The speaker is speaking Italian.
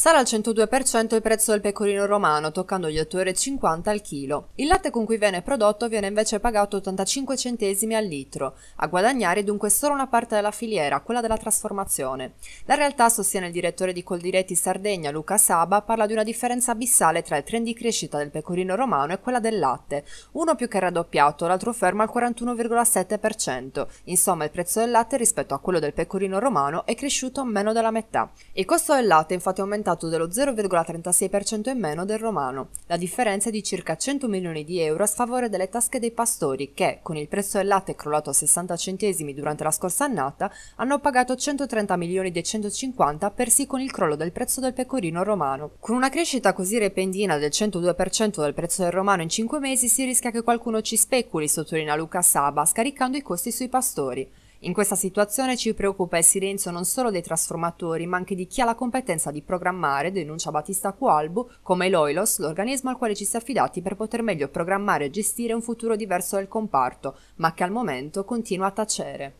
Sale al 102% il prezzo del pecorino romano, toccando gli 8,50 euro al chilo. Il latte con cui viene prodotto viene invece pagato 85 centesimi al litro. A guadagnare dunque solo una parte della filiera, quella della trasformazione. La realtà, sostiene il direttore di Coldiretti Sardegna, Luca Saba, parla di una differenza abissale tra il trend di crescita del pecorino romano e quella del latte. Uno più che raddoppiato, l'altro ferma al 41,7%. Insomma, il prezzo del latte rispetto a quello del pecorino romano è cresciuto meno della metà. Il costo del latte infatti è aumentato aumentato dello 0,36% in meno del romano, la differenza è di circa 100 milioni di euro a sfavore delle tasche dei pastori che, con il prezzo del latte crollato a 60 centesimi durante la scorsa annata, hanno pagato 130 milioni dei 150 persi con il crollo del prezzo del pecorino romano. Con una crescita così repentina del 102% del prezzo del romano in 5 mesi si rischia che qualcuno ci speculi, sottolinea Luca Saba, scaricando i costi sui pastori. In questa situazione ci preoccupa il silenzio non solo dei trasformatori, ma anche di chi ha la competenza di programmare, denuncia Battista Qualbu, come l'OILOS, l'organismo al quale ci si è affidati per poter meglio programmare e gestire un futuro diverso del comparto, ma che al momento continua a tacere.